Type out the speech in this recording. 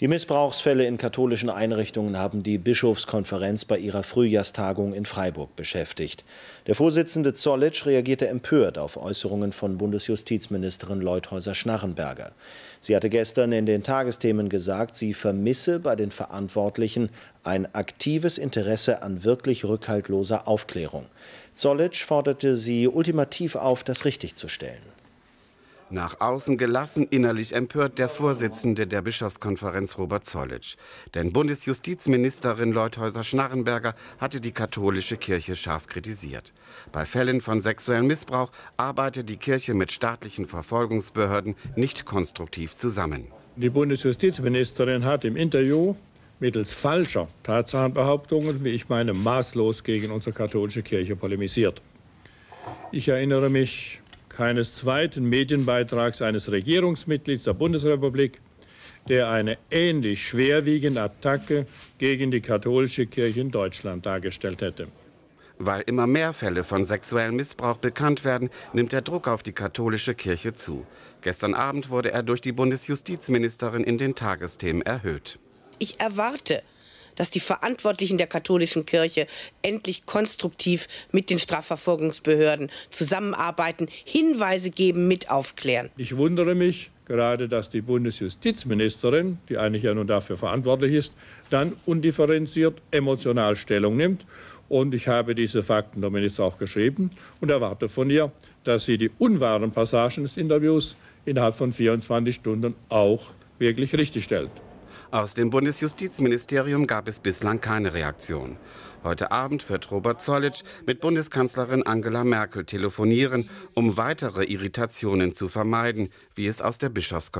Die Missbrauchsfälle in katholischen Einrichtungen haben die Bischofskonferenz bei ihrer Frühjahrstagung in Freiburg beschäftigt. Der Vorsitzende Zollitsch reagierte empört auf Äußerungen von Bundesjustizministerin Leuthäuser-Schnarrenberger. Sie hatte gestern in den Tagesthemen gesagt, sie vermisse bei den Verantwortlichen ein aktives Interesse an wirklich rückhaltloser Aufklärung. Zollitsch forderte sie ultimativ auf, das richtigzustellen. Nach außen gelassen, innerlich empört der Vorsitzende der Bischofskonferenz Robert Zollitsch. Denn Bundesjustizministerin Leuthäuser-Schnarrenberger hatte die katholische Kirche scharf kritisiert. Bei Fällen von sexuellem Missbrauch arbeitet die Kirche mit staatlichen Verfolgungsbehörden nicht konstruktiv zusammen. Die Bundesjustizministerin hat im Interview mittels falscher Tatsachenbehauptungen, wie ich meine, maßlos gegen unsere katholische Kirche polemisiert. Ich erinnere mich keines zweiten Medienbeitrags eines Regierungsmitglieds der Bundesrepublik, der eine ähnlich schwerwiegende Attacke gegen die katholische Kirche in Deutschland dargestellt hätte. Weil immer mehr Fälle von sexuellem Missbrauch bekannt werden, nimmt der Druck auf die katholische Kirche zu. Gestern Abend wurde er durch die Bundesjustizministerin in den Tagesthemen erhöht. Ich erwarte, dass die Verantwortlichen der katholischen Kirche endlich konstruktiv mit den Strafverfolgungsbehörden zusammenarbeiten, Hinweise geben, mit aufklären. Ich wundere mich, gerade dass die Bundesjustizministerin, die eigentlich ja nun dafür verantwortlich ist, dann undifferenziert emotional Stellung nimmt. Und ich habe diese Fakten der Minister auch geschrieben und erwarte von ihr, dass sie die unwahren Passagen des Interviews innerhalb von 24 Stunden auch wirklich richtigstellt. Aus dem Bundesjustizministerium gab es bislang keine Reaktion. Heute Abend wird Robert Zollitsch mit Bundeskanzlerin Angela Merkel telefonieren, um weitere Irritationen zu vermeiden, wie es aus der Bischofskonferenz